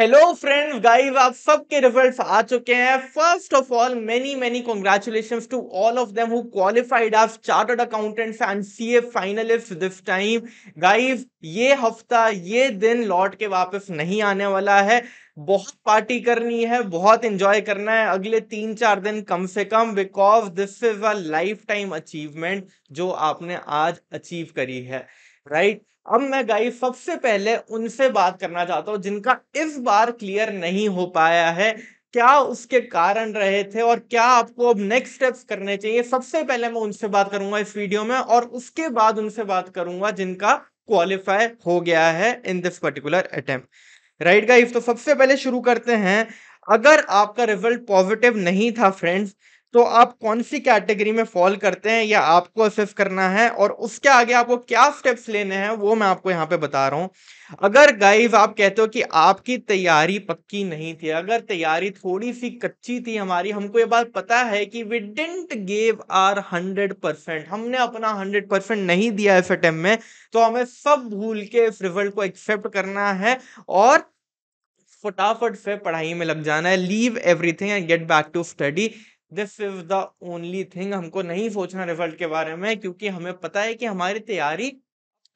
Hello friends guys आप सबके results आ चुके हैं first of all many many congratulation to all of them who qualified as chartered accountants and CA finalist this time guys ये हफ्ता ये दिन लौट के वापस नहीं आने वाला है बहुत पार्टी करनी है बहुत इंजॉय करना है अगले तीन चार दिन कम से कम because this is a lifetime achievement जो आपने आज अचीव करी है राइट right? अब मैं गाइस सबसे पहले उनसे बात करना चाहता हूँ जिनका इस बार क्लियर नहीं हो पाया है क्या उसके कारण रहे थे और क्या आपको अब नेक्स्ट स्टेप्स करने चाहिए सबसे पहले मैं उनसे बात करूंगा इस वीडियो में और उसके बाद उनसे बात करूंगा जिनका क्वालिफाई हो गया है in this particular attempt right guys तो सबसे पहले शुरू करते हैं अगर आपका रिजल्ट पॉजिटिव नहीं था फ्रेंड्स तो आप कौन सी कैटेगरी में फॉल करते हैं या आपको असेस करना है और उसके आगे आपको क्या स्टेप्स लेने हैं वो मैं आपको यहाँ पे बता रहा हूँ अगर गाइज आप कहते हो कि आपकी तैयारी पक्की नहीं थी अगर तैयारी थोड़ी सी कच्ची थी हमारी हमको ये बात पता है कि we didn't gave our hundred percent हमने अपना हंड्रेड परसेंट नहीं दिया इस अटैम्प में तो हमें सब भूल के इस रिजल्ट को एक्सेप्ट करना है और फटाफट से पढ़ाई में लग जाना है leave everything and get back to study this is the only thing हमको नहीं सोचना रिजल्ट के बारे में क्योंकि हमें पता है कि हमारी तैयारी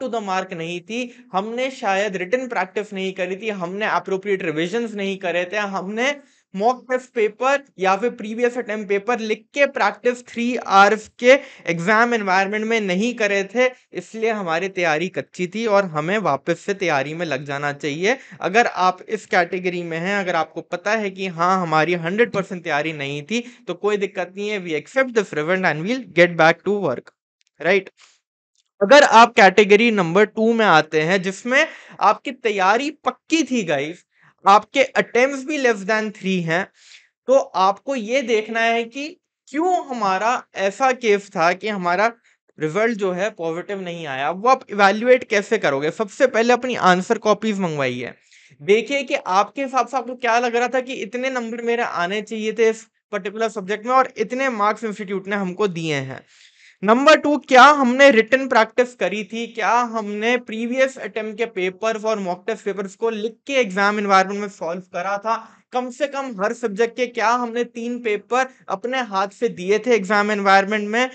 टू द मार्क नहीं थी हमने शायद रिटर्न प्रैक्टिस नहीं करी थी हमने अप्रोप्रिएट रिविजन नहीं करे थे हमने मॉक टेस्ट पेपर या फिर प्रीवियस अटेम्प्ट पेपर लिख के प्रैक्टिस थ्री आवर्स के एग्जाम एनवायरनमेंट में नहीं करे थे इसलिए हमारी तैयारी कच्ची थी और हमें वापस से तैयारी में लग जाना चाहिए अगर आप इस कैटेगरी में हैं अगर आपको पता है कि हाँ हमारी हंड्रेड परसेंट तैयारी नहीं थी तो कोई दिक्कत नहीं है we accept this event and we'll get back to work right अगर आप कैटेगरी नंबर टू में आते हैं जिसमें आपकी तैयारी पक्की थी गाइज आपके अटेम्प्ट भी लेस देन थ्री हैं तो आपको ये देखना है कि क्यों हमारा ऐसा केस था कि हमारा रिजल्ट जो है पॉजिटिव नहीं आया वो आप इवेल्युएट कैसे करोगे सबसे पहले अपनी आंसर कॉपीज मंगवाई है देखिए कि आपके हिसाब से आपको क्या लग रहा था कि इतने नंबर मेरे आने चाहिए थे इस पर्टिकुलर सब्जेक्ट में और इतने मार्क्स इंस्टीट्यूट ने हमको दिए हैं नंबर टू क्या हमने रिटर्न प्रैक्टिस करी थी क्या हमने प्रीवियस अटेम्प्ट के पेपर्स और मॉक टेस्ट पेपर्स को लिख के एग्जाम इन्वायरमेंट में सॉल्व करा था कम से कम हर सब्जेक्ट के क्या हमने तीन पेपर अपने हाथ से दिए थे एग्जाम एनवायरनमेंट में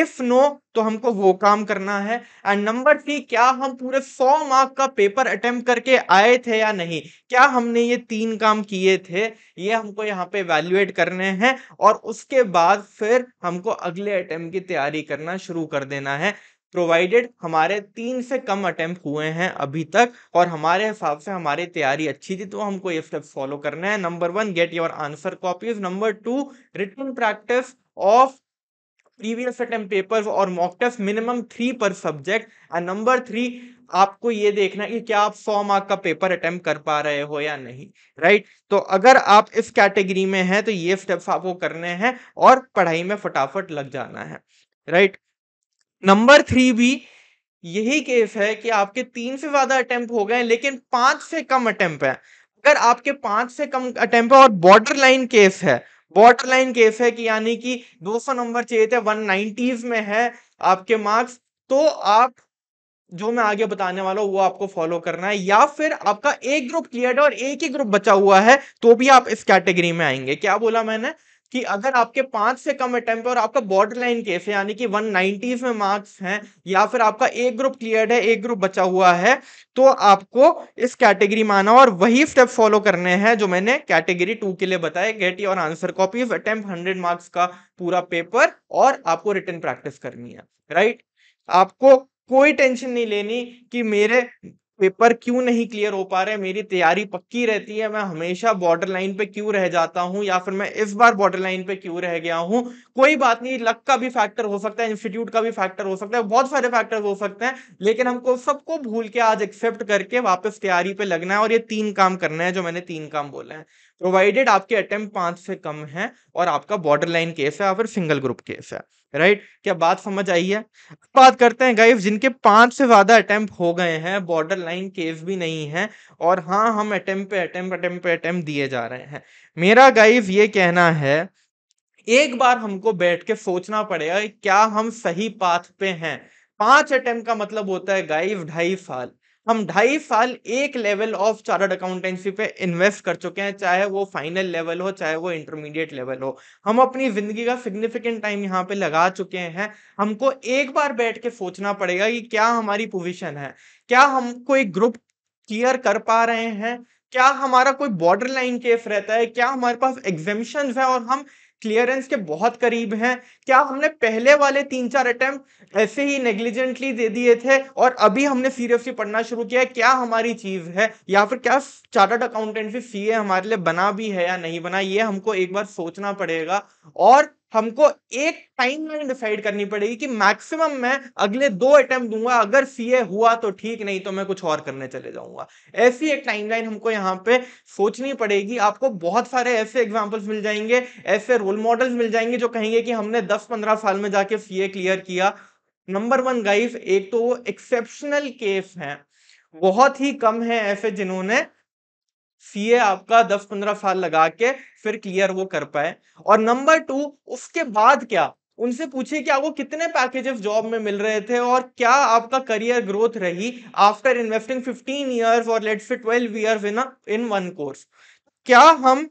इफ नो तो हमको वो काम करना है एंड नंबर थ्री क्या हम पूरे सौ मार्क का पेपर अटेम्प्ट करके आए थे या नहीं क्या हमने ये तीन काम किए थे ये हमको यहाँ पे वैल्यूएट करने हैं और उसके बाद फिर हमको अगले अटेम्प्ट की तैयारी करना शुरू कर देना है प्रोवाइडेड हमारे तीन से कम अटेम्प्ट हुए हैं अभी तक और हमारे हिसाब से हमारी तैयारी अच्छी थी तो हमको ये स्टेप फॉलो करना है number one get your answer copies number two written practice of previous attempt paper और mock test minimum three per subject and number three आपको ये देखना कि क्या आप सौ मार्क का पेपर अटेम्प कर पा रहे हो या नहीं राइट तो अगर आप इस कैटेगरी में हैं तो ये स्टेप्स आपको करने हैं और पढ़ाई में फटाफट लग जाना है राइट नंबर थ्री भी यही केस है कि आपके तीन से ज्यादा अटेम्प हो गए लेकिन पांच से कम अटेम्प है अगर आपके पांच से कम अटेम्प और बॉर्डर लाइन केस है बॉर्डर लाइन केस है कि यानी कि 200 नंबर चाहिए थे 190s में है आपके मार्क्स तो आप जो मैं आगे बताने वाला हूँ वो आपको फॉलो करना है या फिर आपका एक ग्रुप क्लियर है और एक ही ग्रुप बचा हुआ है तो भी आप इस कैटेगरी में आएंगे क्या बोला मैंने कि अगर आपके पांच से कम अटेम्प्ट और आपका बॉर्डर लाइन केस है यानी कि वन नाइनटीज में मार्क्स हैं या फिर आपका एक ग्रुप क्लियर है एक ग्रुप बचा हुआ है तो आपको इस कैटेगरी में आना और वही स्टेप फॉलो करने हैं जो मैंने कैटेगरी टू के लिए बताया get your answer copies attempt hundred marks का पूरा पेपर और आपको रिटर्न प्रैक्टिस करनी है राइट आपको कोई टेंशन नहीं लेनी कि मेरे पेपर क्यों नहीं क्लियर हो पा रहे मेरी तैयारी पक्की रहती है मैं हमेशा बॉर्डर लाइन पे क्यों रह जाता हूं या फिर मैं इस बार बॉर्डर लाइन पे क्यों रह गया हूं कोई बात नहीं लक का भी फैक्टर हो सकता है इंस्टीट्यूट का भी फैक्टर हो सकता है बहुत सारे फैक्टर हो सकते हैं लेकिन हमको सबको भूल के आज एक्सेप्ट करके वापस तैयारी पे लगना है और ये तीन काम करना है जो मैंने तीन काम बोले हैं प्रोवाइडेड आपके अटेम्प पांच से कम है और आपका बॉर्डर लाइन केस है या फिर सिंगल ग्रुप केस है राइट क्या बात समझ आई है बात करते हैं गाइफ जिनके पांच से ज़्यादा अटेम्प हो गए हैं बॉर्डर लाइन केस भी नहीं है और हाँ हम अटेम्प पे अटेम्प अटेम्प पे अटेम्प दिए जा रहे हैं मेरा गाइफ ये कहना है एक बार हमको बैठ के सोचना पड़ेगा क्या हम सही पाथ पे हैं पांच अटेम्प का मतलब होता है गाइफ ढाई साल हम ढाई साल एक लेवल ऑफ चार्टर्ड अकाउंटेंसी पे इन्वेस्ट कर चुके हैं चाहे वो फाइनल लेवल हो चाहे वो इंटरमीडिएट लेवल हो हम अपनी जिंदगी का सिग्निफिकेंट टाइम यहाँ पे लगा चुके हैं हमको एक बार बैठ के सोचना पड़ेगा कि क्या हमारी पोजिशन है क्या हम कोई ग्रुप क्लियर कर पा रहे हैं क्या हमारा कोई बॉर्डर लाइन केस रहता है क्या हमारे पास एग्जामिशन है और हम क्लियरेंस के बहुत करीब हैं क्या हमने पहले वाले तीन चार अटेम्प्ट ऐसे ही नेग्लिजेंटली दे दिए थे और अभी हमने सीरियसली पढ़ना शुरू किया है क्या हमारी चीज है या फिर क्या चार्टर्ड अकाउंटेंसी सीए हमारे लिए बना भी है या नहीं बना ये हमको एक बार सोचना पड़ेगा और हमको एक टाइम लाइन डिसाइड करनी पड़ेगी कि मैक्सिमम मैं अगले दो अटेम्प्ट दूंगा अगर सीए हुआ तो ठीक नहीं तो मैं कुछ और करने चले जाऊंगा ऐसी एक लाइन हमको यहाँ पे सोचनी पड़ेगी आपको बहुत सारे ऐसे एग्जाम्पल्स मिल जाएंगे ऐसे रोल मॉडल्स मिल जाएंगे जो कहेंगे कि हमने दस पंद्रह साल में जाके सी क्लियर किया नंबर वन गाइफ एक तो वो एक्सेप्शनल केस है बहुत ही कम है ऐसे जिन्होंने सीए आपका 10-15 साल लगा के फिर क्लियर वो कर पाए और नंबर टू उसके बाद क्या उनसे पूछिए कि आपको कितने पैकेजेस जॉब में मिल रहे थे और क्या आपका करियर ग्रोथ रही आफ्टर इन्वेस्टिंग 15 इयर्स और let's say 12 years in in one course क्या हम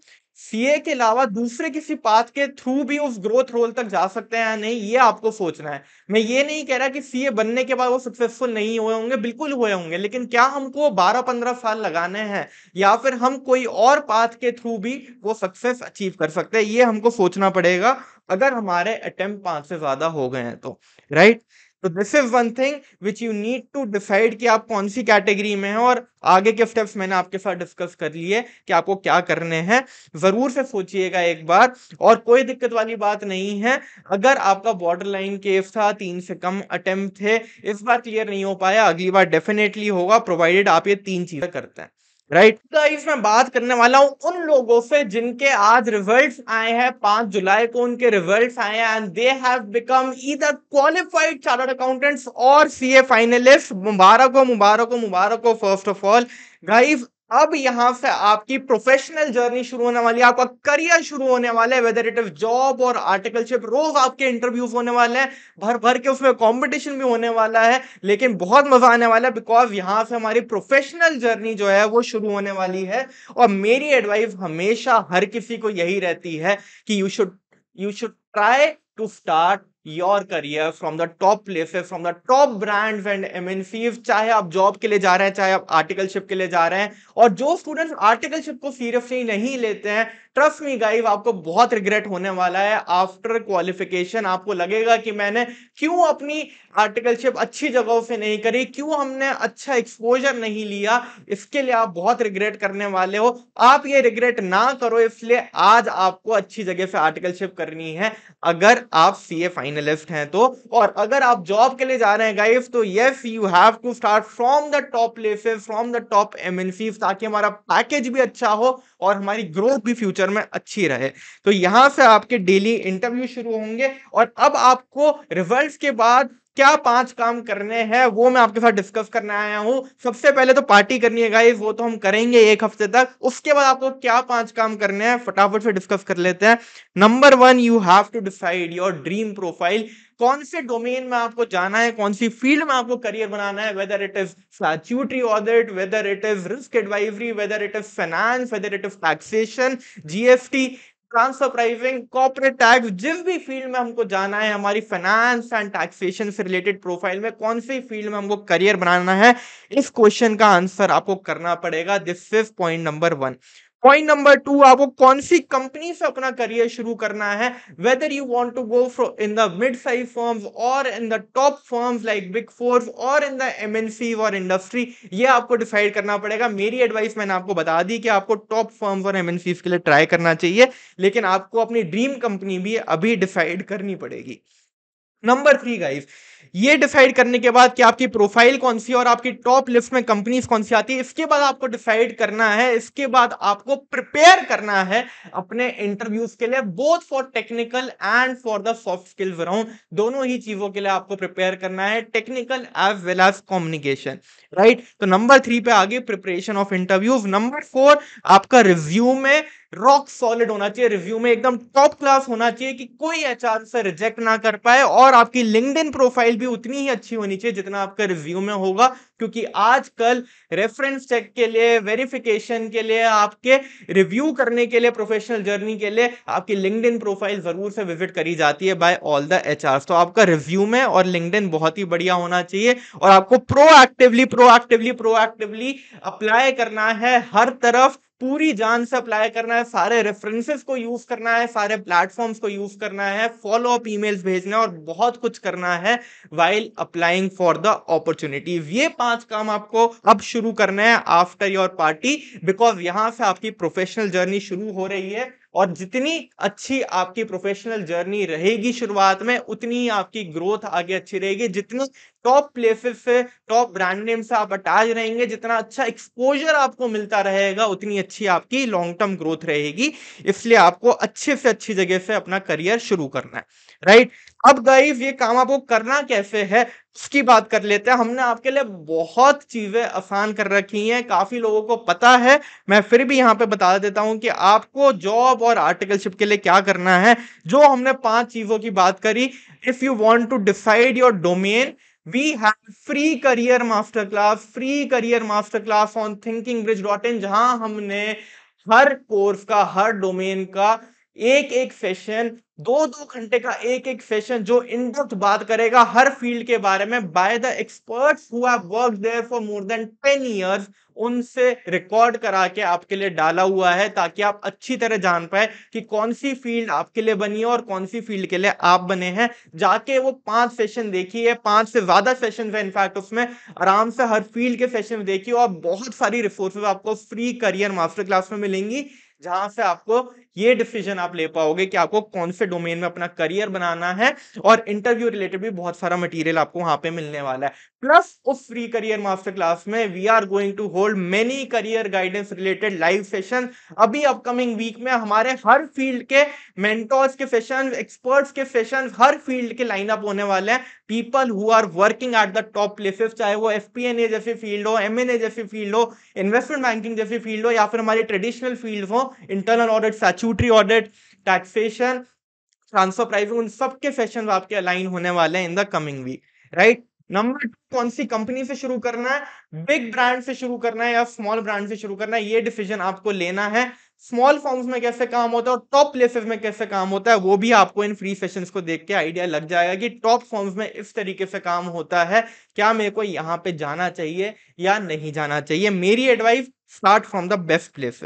सीए के अलावा दूसरे किसी पाथ के थ्रू भी उस ग्रोथ रोल तक जा सकते हैं या नहीं ये आपको सोचना है मैं ये नहीं कह रहा कि सीए बनने के बाद वो सक्सेसफुल नहीं हुए होंगे बिल्कुल हुए होंगे लेकिन क्या हमको 12-15 साल लगाने हैं या फिर हम कोई और पाथ के थ्रू भी वो सक्सेस अचीव कर सकते हैं ये हमको सोचना पड़ेगा अगर हमारे अटेम्प्ट पांच से ज्यादा हो गए हैं तो राइट तो this is one thing which you need to decide कि आप कौन सी कैटेगरी में हैं और आगे के स्टेप्स मैंने आपके साथ डिस्कस कर लिए कि आपको क्या करने हैं जरूर से सोचिएगा एक बार और कोई दिक्कत वाली बात नहीं है अगर आपका बॉर्डर लाइन केस था तीन से कम अटेम्प्ट थे इस बार क्लियर नहीं हो पाया अगली बार डेफिनेटली होगा प्रोवाइडेड आप ये तीन चीजें करते हैं राइट right. गाइस मैं बात करने वाला हूँ उन लोगों से जिनके आज रिजल्ट्स आए हैं पांच जुलाई को उनके रिजल्ट्स आए हैं and they have become either qualified chartered accountants और सीए फाइनलिस्ट मुबारक हो मुबारक हो मुबारक हो फर्स्ट ऑफ ऑल गाइस अब यहाँ से आपकी प्रोफेशनल जर्नी शुरू होने वाली है आपका करियर शुरू होने वाला है वेदर इट इज जॉब और आर्टिकलशिप रोज आपके इंटरव्यूज होने वाले हैं भर भर के उसमें कंपटीशन भी होने वाला है लेकिन बहुत मजा आने वाला है बिकॉज यहाँ से हमारी प्रोफेशनल जर्नी जो है वो शुरू होने वाली है और मेरी एडवाइस हमेशा हर किसी को यही रहती है कि you should you should try to start your career from the top places from the top brands and MNCs चाहे आप जॉब के लिए जा रहे हैं चाहे आप आर्टिकलशिप के लिए जा रहे हैं और जो स्टूडेंट्स आर्टिकलशिप को सीरियसली नहीं लेते हैं ट्रस्ट मी गाइव आपको बहुत रिग्रेट होने वाला है आफ्टर क्वालिफिकेशन आपको लगेगा कि मैंने क्यों अपनी आर्टिकलशिप अच्छी जगहों से नहीं करी क्यों हमने अच्छा एक्सपोजर नहीं लिया इसके लिए आप बहुत रिग्रेट करने वाले हो आप ये रिग्रेट ना करो इसलिए आज आपको अच्छी जगह से आर्टिकलशिप करनी है अगर आप ए फाइनलिस्ट हैं तो और अगर आप जॉब के लिए जा रहे हैं गाइव तो yes you have to start from the top places from the top MNCs ताकि हमारा पैकेज भी अच्छा हो और हमारी ग्रोथ भी फ्यूचर में अच्छी रहे तो यहां से आपके डेली इंटरव्यू शुरू होंगे और अब आपको रिजल्ट्स के बाद क्या पांच काम करने हैं वो मैं आपके साथ डिस्कस करने आया हूँ सबसे पहले तो पार्टी करनी है गाइस वो तो हम करेंगे एक हफ्ते तक उसके बाद आपको क्या पांच काम करने हैं फटाफट से डिस्कस कर लेते हैं number one you have to decide your dream profile कौन से डोमेन में आपको जाना है कौन सी फील्ड में आपको करियर बनाना है whether it is statutory audit whether it is risk advisory whether it is finance whether it is taxation GST transfer pricing corporate tax जिस भी फील्ड में हमको जाना है हमारी फाइनेंस एंड टैक्सेशन से रिलेटेड प्रोफाइल में कौन सी फील्ड में हमको करियर बनाना है इस क्वेश्चन का आंसर आपको करना पड़ेगा this is point number one point number two आपको कौन सी कंपनी से अपना करियर शुरू करना है whether you want to go in the mid size firms और in the top firms like big fours और इन द एमएनसी और इंडस्ट्री ये आपको डिसाइड करना पड़ेगा मेरी एडवाइस मैंने आपको बता दी कि आपको टॉप फॉर्म्स और एमएनसी के लिए ट्राई करना चाहिए लेकिन आपको अपनी ड्रीम कंपनी भी अभी डिसाइड करनी पड़ेगी नंबर थ्री गाइज ये डिसाइड करने के बाद कि आपकी प्रोफाइल कौन सी और आपकी टॉप लिस्ट में कंपनीज कौन सी आती है इसके बाद आपको डिसाइड करना है इसके बाद आपको प्रिपेयर करना है अपने इंटरव्यूज के लिए both for technical and for the soft skills around दोनों ही चीजों के लिए आपको प्रिपेयर करना है technical as well as communication right तो नंबर थ्री पे आगे preparation of interviews number four आपका रिव्यू में रॉक सॉलिड होना चाहिए रिव्यू में एकदम टॉप क्लास होना चाहिए कि कोई एचआर से रिजेक्ट ना कर पाए और आपकी लिंक्डइन प्रोफाइल प्रोफाइल भी उतनी ही अच्छी होनी चाहिए जितना आपका रिज्यूम में होगा क्योंकि आजकल रेफरेंस चेक के लिए वेरिफिकेशन के लिए आपके रिव्यू करने के लिए प्रोफेशनल जर्नी के लिए आपकी लिंकड प्रोफाइल जरूर से विजिट करी जाती है बाय ऑल द एच तो आपका रिव्यू में और लिंकड बहुत ही बढ़िया होना चाहिए और आपको प्रोएक्टिवली प्रोएक्टिवली प्रोएक्टिवली अप्लाई करना है हर तरफ पूरी जान से अप्लाई करना है सारे रेफरेंसेस को यूज करना है सारे प्लेटफॉर्म्स को यूज करना है फॉलो अप ईमेल्स भेजना और बहुत कुछ करना है while applying for the opportunities ये पांच काम आपको अब शुरू करना है आफ्टर योर पार्टी बिकॉज यहां से आपकी प्रोफेशनल जर्नी शुरू हो रही है और जितनी अच्छी आपकी प्रोफेशनल जर्नी रहेगी शुरुआत में उतनी आपकी ग्रोथ आगे अच्छी रहेगी जितनी टॉप प्लेसेस से टॉप ब्रांड नेम से आप अटैच रहेंगे जितना अच्छा एक्सपोजर आपको मिलता रहेगा उतनी अच्छी आपकी लॉन्ग टर्म ग्रोथ रहेगी इसलिए आपको अच्छे से अच्छी जगह से अपना करियर शुरू करना है राइट अब गाइज ये काम आपको करना कैसे है उसकी बात कर लेते हैं हमने आपके लिए बहुत चीजें आसान कर रखी हैं काफी लोगों को पता है मैं फिर भी यहाँ पे बता देता हूँ कि आपको जॉब और आर्टिकलशिप के लिए क्या करना है जो हमने पांच चीजों की बात करी if you want to decide your domain we have free class free career master class on Thinking Bridge dot in जहां हमने हर कोर्स का हर डोमेन का एक एक सेशन दो दो घंटे का एक एक सेशन जो इन डेप्थ बात करेगा हर फील्ड के बारे में by the experts who have work there for more than ten years उनसे रिकॉर्ड करा के आपके लिए डाला हुआ है ताकि आप अच्छी तरह जान पाए कि कौन सी फील्ड आपके लिए बनी है और कौन सी फील्ड के लिए आप बने हैं जाके वो पांच सेशन देखिए पांच से ज्यादा सेशन है इनफैक्ट उसमें आराम से हर फील्ड के सेशन देखिए और बहुत सारी रिसोर्सेज आपको फ्री करियर मास्टर क्लास में मिलेंगी जहां से आपको ये डिसीजन आप ले पाओगे कि आपको कौन से डोमेन में अपना करियर बनाना है और इंटरव्यू रिलेटेड भी बहुत सारा मटेरियल आपको वहां पे मिलने वाला है प्लस उस फ्री करियर मास्टर क्लास में we are going to hold many career guidance related live session अभी अपकमिंग वीक में हमारे हर फील्ड के मेंटोर्स के सेशन एक्सपर्ट्स के सेशन हर फील्ड के लाइनअप होने वाले हैं people who are working at the top places चाहे वो एफ जैसी फील्ड हो एम जैसी फील्ड हो इन्वेस्टमेंट बैंकिंग जैसी फील्ड हो या फिर हमारे ट्रेडिशनल फील्ड हो internal audit such statutory audit taxation transfer pricing उन सबके सेशन आपके अलाइन होने वाले हैं in the coming week right number two कौन सी कंपनी से शुरू करना है बिग ब्रांड से शुरू करना है या स्मॉल ब्रांड से शुरू करना है ये डिसीजन आपको लेना है स्मॉल फॉर्म्स में कैसे काम होता है और टॉप प्लेसेस में कैसे काम होता है वो भी आपको इन फ्री सेशंस को देख के आइडिया लग जाएगा कि टॉप फॉर्म्स में इस तरीके से काम होता है क्या मेरे को यहाँ पे जाना चाहिए या नहीं जाना चाहिए मेरी advice start from the best place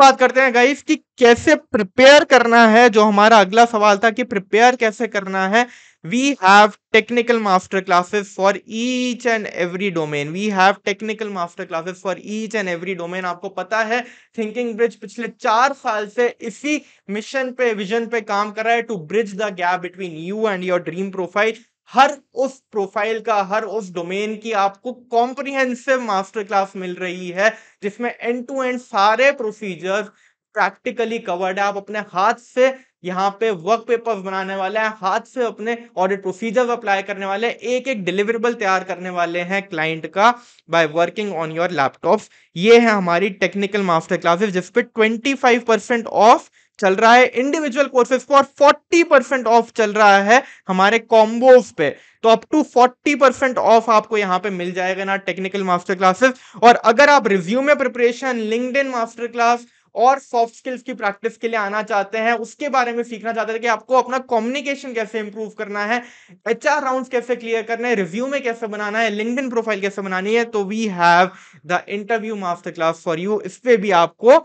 बात करते हैं गाइस कि कैसे प्रिपेयर करना है जो हमारा अगला सवाल था कि प्रिपेयर कैसे करना है we have technical master classes for each and every domain we have technical master classes for each and every domain आपको पता है थिंकिंग ब्रिज पिछले चार साल से इसी मिशन पे विजन पे काम कर रहा है to bridge the gap between you and your dream profile हर उस प्रोफाइल का हर उस डोमेन की आपको कॉम्प्रिहेंसिव मास्टर क्लास मिल रही है जिसमें एंड टू एंड सारे प्रोसीजर्स प्रैक्टिकली कवर्ड है आप अपने हाथ से यहाँ पे वर्क पेपर्स बनाने वाले हैं हाथ से अपने ऑडिट प्रोसीजर्स अप्लाई करने वाले एक एक डिलीवरेबल तैयार करने वाले हैं क्लाइंट का by working on your laptops ये है हमारी टेक्निकल मास्टर क्लासेस जिसपे ट्वेंटी फाइव परसेंट ऑफ चल रहा है इंडिविजुअल कोर्सेज पर फोर्टी परसेंट ऑफ चल रहा है हमारे कॉम्बोज पे तो up to forty percent off आपको यहां पे मिल जाएगा ना टेक्निकल मास्टर क्लासेस और अगर आप resume preparation linked master class और सॉफ्ट स्किल्स की प्रैक्टिस के लिए आना चाहते हैं उसके बारे में सीखना चाहते हैं कि आपको अपना कम्युनिकेशन कैसे इंप्रूव करना है एच आर राउंड कैसे क्लियर करना है रिव्यू में कैसे बनाना है लिंकड प्रोफाइल कैसे बनानी है तो we have the interview master class for you इस पे भी आपको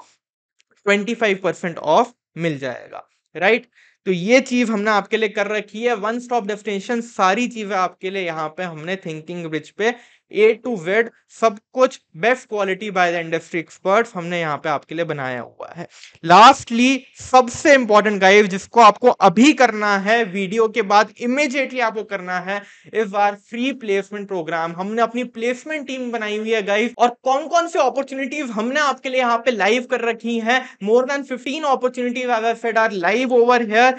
25% ऑफ मिल जाएगा राइट तो ये चीज हमने आपके लिए कर रखी है वन स्टॉप डेस्टिनेशन सारी चीजें आपके लिए यहाँ पे हमने थिंकिंग ब्रिज पे ए टू वेड सब कुछ best quality by the industry experts हमने यहाँ पे आपके लिए बनाया हुआ है लास्टली सबसे इंपॉर्टेंट गाइव जिसको आपको अभी करना है वीडियो के बाद इमिजिएटली आपको करना है इस बार फ्री प्लेसमेंट प्रोग्राम हमने अपनी प्लेसमेंट टीम बनाई हुई है गाइव और कौन कौन से अपॉर्चुनिटीज हमने आपके लिए यहाँ पे लाइव कर रखी है more than fifteen opportunities are live over here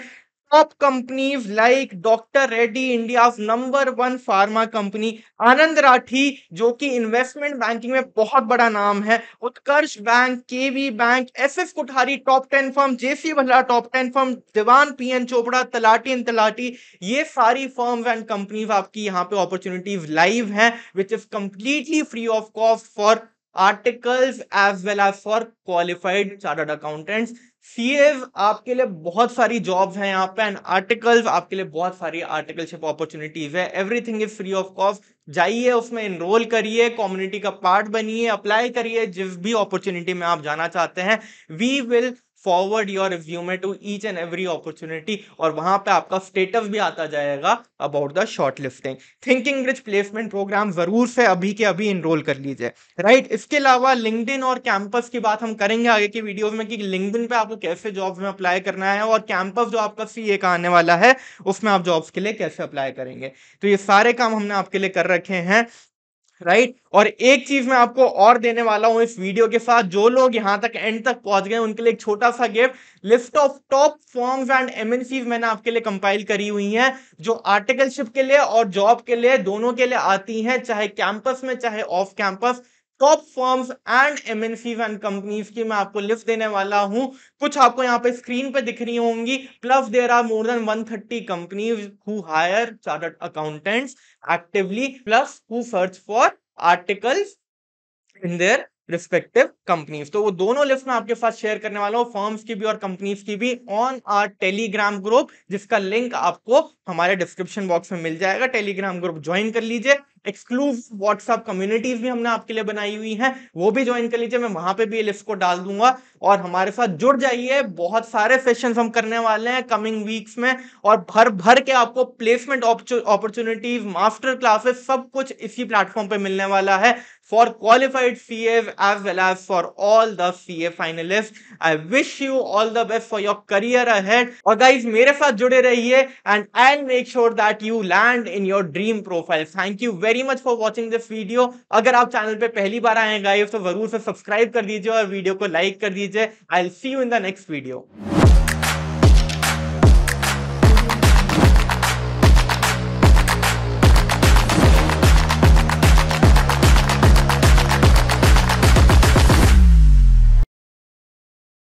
top companies like doctor Reddy India number one pharma company Anand Rathi जो कि इन्वेस्टमेंट बैंकिंग में बहुत बड़ा नाम है Utkarsh bank KV bank S S Kothari top ten firm J C Bhalla top ten firm Dewan P N Chopra Talati and Talati ये सारी form and companies आपकी यहाँ पे अपॉर्चुनिटीज लाइव है which is completely free of cost for articles as well as for qualified chartered accountants as आपके लिए बहुत सारी जॉब्स हैं यहाँ पे एंड आर्टिकल्स आपके लिए बहुत सारी आर्टिकलशिप अपॉर्चुनिटीज है everything is free of cost जाइए उसमें इनरोल करिए कम्युनिटी का पार्ट बनिए अप्लाई करिए जिस भी अपॉर्चुनिटी में आप जाना चाहते हैं we will forward your resume to each and every opportunity और वहां पे आपका स्टेटस भी आता जाएगा about the shortlisting Thinking Bridge placement programme ज़रूर से अभी के अभी इनरोल कर लीजिए राइट right? इसके अलावा लिंकड और कैंपस की बात हम करेंगे आगे की वीडियो में कि लिंकडिन पे आपको कैसे जॉब्स में अप्लाई करना है और कैंपस जो आपका सी ए का आने वाला है उसमें आप जॉब्स के लिए कैसे अप्लाई करेंगे तो ये सारे काम हमने आपके लिए कर रखे हैं राइट और एक चीज मैं आपको और देने वाला हूं इस वीडियो के साथ जो लोग यहां तक एंड तक पहुंच गए उनके लिए एक छोटा सा gift list of top firms and MNCs मैंने आपके लिए कंपाइल करी हुई हैं जो आर्टिकलशिप के लिए और जॉब के लिए दोनों के लिए आती हैं चाहे कैंपस में चाहे off campus top firms and M and companies की मैं आपको लिस्ट देने वाला हूं कुछ आपको यहाँ पे स्क्रीन पे दिख रही होंगी plus there are more than 130 thirty companies who hire chartered accountants actively plus who search for articles in their respective companies तो वो दोनों लिस्ट में आपके साथ शेयर करने वाला हूँ फॉर्म्स की भी और कंपनीज की भी ऑन आर टेलीग्राम ग्रुप जिसका लिंक आपको हमारे डिस्क्रिप्शन बॉक्स में मिल जाएगा टेलीग्राम ग्रुप ज्वाइन कर लीजिए एक्सक्लूसिव व्हाट्सएप कम्युनिटीज भी हमने आपके लिए बनाई हुई हैं वो भी ज्वाइन कर लीजिए मैं वहां पे भी लिस्ट को डाल दूंगा और हमारे साथ जुड़ जाइए बहुत सारे सेशन हम करने वाले हैं कमिंग वीक्स में और भर भर के आपको प्लेसमेंट अपॉर्चुनिटीज मास्टर क्लासेस सब कुछ इसी प्लेटफॉर्म पे मिलने वाला है CAs as well as for all the C A finalist I wish you all the best for your career ahead और गाइज मेरे साथ जुड़े रहिए I and make sure that you land in your dream profile thank you very very much for watching this video अगर आप channel पे पहली बार आए गाइव तो जरूर से सब्सक्राइब कर दीजिए और वीडियो को लाइक कर दीजिए I'll see you in the next video